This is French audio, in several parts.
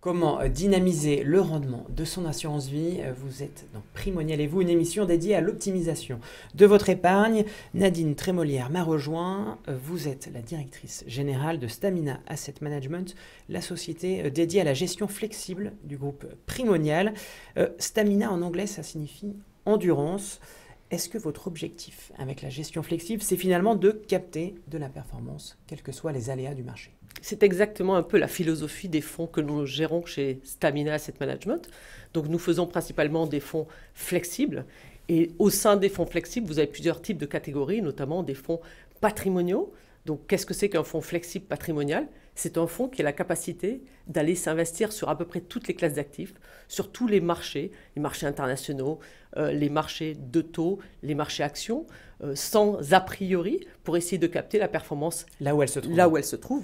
Comment euh, dynamiser le rendement de son assurance vie euh, Vous êtes dans Primonial et vous, une émission dédiée à l'optimisation de votre épargne. Nadine Trémolière m'a rejoint. Euh, vous êtes la directrice générale de Stamina Asset Management, la société dédiée à la gestion flexible du groupe Primonial. Stamina en anglais, ça signifie endurance. Est-ce que votre objectif avec la gestion flexible, c'est finalement de capter de la performance, quels que soient les aléas du marché c'est exactement un peu la philosophie des fonds que nous gérons chez Stamina Asset Management. Donc nous faisons principalement des fonds flexibles. Et au sein des fonds flexibles, vous avez plusieurs types de catégories, notamment des fonds patrimoniaux. Donc qu'est-ce que c'est qu'un fonds flexible patrimonial C'est un fonds qui a la capacité d'aller s'investir sur à peu près toutes les classes d'actifs, sur tous les marchés, les marchés internationaux, euh, les marchés de taux, les marchés actions, euh, sans a priori, pour essayer de capter la performance là où elle se trouve. Là où elle se trouve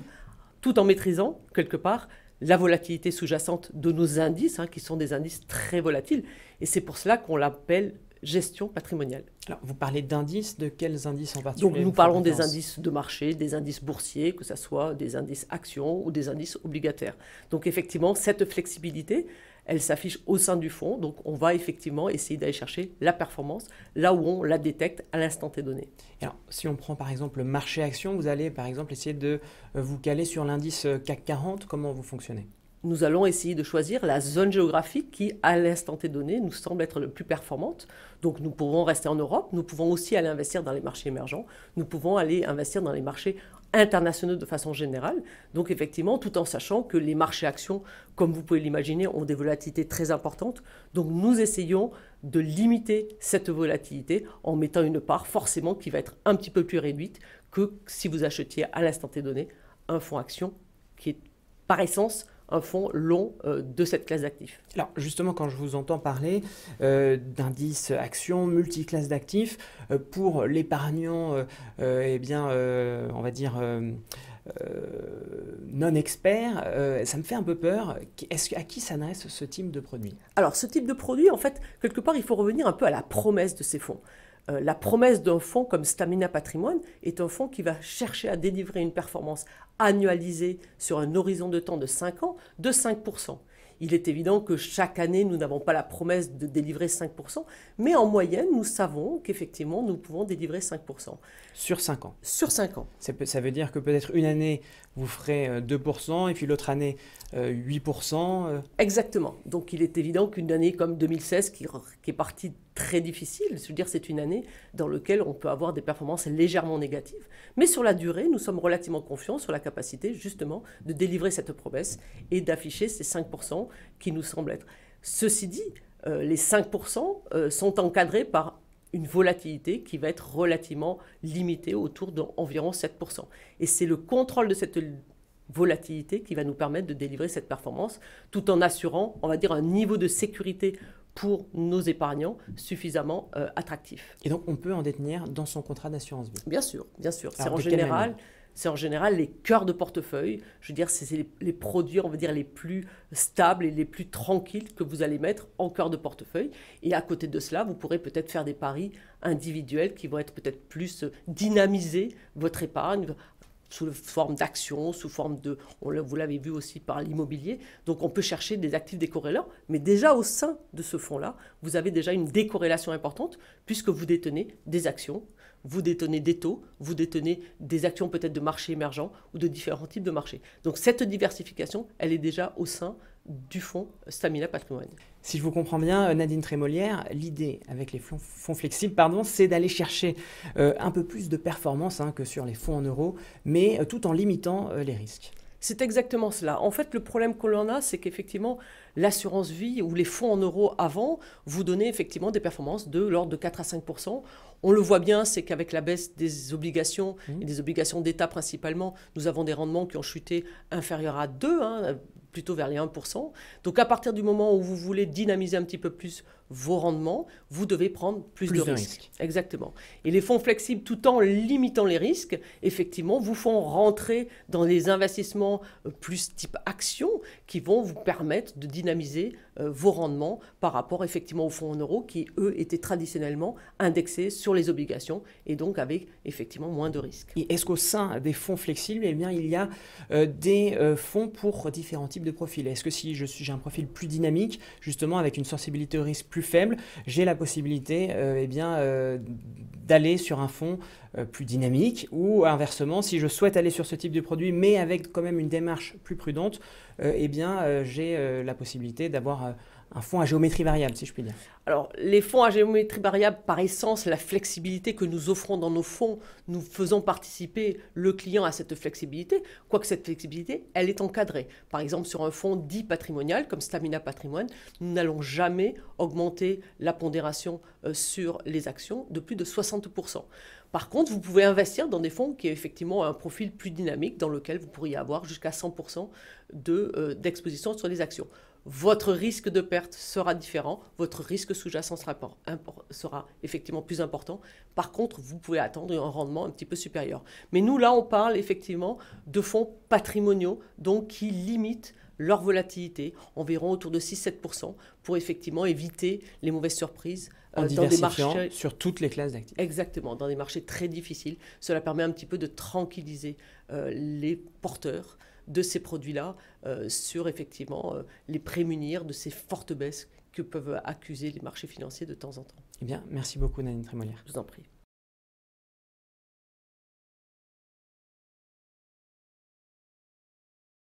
tout en maîtrisant, quelque part, la volatilité sous-jacente de nos indices, hein, qui sont des indices très volatiles. Et c'est pour cela qu'on l'appelle gestion patrimoniale. Alors, vous parlez d'indices, de quels indices en particulier Donc, nous parlons des indices de marché, des indices boursiers, que ce soit des indices actions ou des indices obligataires. Donc, effectivement, cette flexibilité, elle s'affiche au sein du fond. Donc on va effectivement essayer d'aller chercher la performance là où on la détecte à l'instant T donné. Alors si on prend par exemple le marché action, vous allez par exemple essayer de euh, vous caler sur l'indice euh, CAC 40, comment vous fonctionnez nous allons essayer de choisir la zone géographique qui, à l'instant T donné, nous semble être la plus performante. Donc nous pouvons rester en Europe, nous pouvons aussi aller investir dans les marchés émergents, nous pouvons aller investir dans les marchés internationaux de façon générale. Donc effectivement, tout en sachant que les marchés actions, comme vous pouvez l'imaginer, ont des volatilités très importantes. Donc nous essayons de limiter cette volatilité en mettant une part forcément qui va être un petit peu plus réduite que si vous achetiez à l'instant T donné un fonds action qui est par essence un fonds long euh, de cette classe d'actifs. Alors justement, quand je vous entends parler euh, d'indices actions multiclasse d'actifs, euh, pour l'épargnant, eh bien, on va dire... non expert, ça me fait un peu peur. Est-ce à qui s'adresse ce type de produit Alors, ce type de produit, en fait, quelque part, il faut revenir un peu à la promesse de ces fonds. la promesse d'un fonds comme Stamina Patrimoine est un fonds qui va chercher à délivrer une performance annualisé sur un horizon de temps de 5 ans de 5%. Il est évident que chaque année, nous n'avons pas la promesse de délivrer 5%, mais en moyenne, nous savons qu'effectivement, nous pouvons délivrer 5%. Sur 5 ans Sur 5 ans. Ça, veut dire que peut-être une année, vous ferez 2%, euh, et puis l'autre année, 8%. Euh, euh. Exactement. Donc il est évident qu'une année comme 2016, qui, est partie très difficile. Je veux dire, c'est une année dans laquelle on peut avoir des performances légèrement négatives. Mais sur la durée, nous sommes relativement confiants sur la capacité justement de délivrer cette promesse et d'afficher ces 5% qui nous semblent être. Ceci dit, euh, les 5% euh, sont encadrés par une volatilité qui va être relativement limitée autour d'environ 7%. Et c'est le contrôle de cette volatilité qui va nous permettre de délivrer cette performance tout en assurant, on va dire, un niveau de sécurité pour nos épargnants suffisamment euh, attractif. Et donc on peut en détenir dans son contrat d'assurance vie Bien sûr, bien sûr. C'est en général c'est en général les cœurs de portefeuille. Je veux dire, c'est les, produits, on va dire, les plus stables et les plus tranquilles que vous allez mettre en cœur de portefeuille. Et à côté de cela, vous pourrez peut-être faire des paris individuels qui vont être peut-être plus euh, dynamisés, votre épargne sous forme d'actions, sous forme de... On vous l'avez vu aussi par l'immobilier. Donc on peut chercher des actifs décorrélants, mais déjà au sein de ce fonds-là, vous avez déjà une décorrélation importante puisque vous détenez des actions vous détenez des taux, vous détenez des actions peut-être de marchés émergents ou de différents types de marchés. Donc cette diversification, elle est déjà au sein du fonds Stamina Patrimoine. Si je vous comprends bien, euh, Nadine Trémolière, l'idée avec les fonds, flexibles, pardon, c'est d'aller chercher euh, un peu plus de performance hein, que sur les fonds en euros, mais euh, tout en limitant les risques. C'est exactement cela. En fait, le problème que l'on a, c'est qu'effectivement, l'assurance vie ou les fonds en euros avant vous donnaient effectivement des performances de l'ordre de 4 à 5 On le voit bien, c'est qu'avec la baisse des obligations, mmh. et des obligations d'État principalement, nous avons des rendements qui ont chuté inférieurs à 2, hein, plutôt vers les 1 Donc à partir du moment où vous voulez dynamiser un petit peu plus vos rendements, vous devez prendre plus, de, risques. Exactement. Et les fonds flexibles, tout en limitant les risques, effectivement, vous font rentrer dans des investissements euh, plus type actions qui vont vous permettre de dynamiser euh, vos rendements par rapport effectivement aux fonds en euros qui, eux, étaient traditionnellement indexés sur les obligations et donc avec effectivement moins de risques. est-ce qu'au sein des fonds flexibles, eh bien, il y a euh, des fonds pour différents types de profils Est-ce que si je j'ai un profil plus dynamique, justement avec une sensibilité au risque plus faible, j'ai la possibilité et euh, eh bien, euh, d'aller sur un fonds euh, plus dynamique ou inversement, si je souhaite aller sur ce type de produit mais avec quand même une démarche plus prudente, et eh bien j'ai la possibilité d'avoir un fonds à géométrie variable, si je puis dire Alors, les fonds à géométrie variable, par essence, la flexibilité que nous offrons dans nos fonds, nous faisons participer le client à cette flexibilité, quoique cette flexibilité, elle est encadrée. Par exemple, sur un fonds dit patrimonial, comme Stamina Patrimoine, nous n'allons jamais augmenter la pondération euh, sur les actions de plus de 60%. Par contre, vous pouvez investir dans des fonds qui ont effectivement un profil plus dynamique, dans lequel vous pourriez avoir jusqu'à 100% euh, d'exposition de, sur les actions. Votre risque de perte sera différent, votre risque sous-jacent sera, sera, effectivement plus important. Par contre, vous pouvez attendre un rendement un petit peu supérieur. Mais nous, là, on parle effectivement de fonds patrimoniaux, donc qui limitent leur volatilité, environ autour de 6-7%, pour effectivement éviter les mauvaises surprises euh, dans des marchés. Sur toutes les classes d'actifs. Exactement, dans des marchés très difficiles. Cela permet un petit peu de tranquilliser euh, les porteurs de ces produits-là euh, sur effectivement les prémunir de ces fortes baisses que peuvent accuser les marchés financiers de temps en temps. Eh bien, merci beaucoup Nadine Trémolière. Je vous en prie.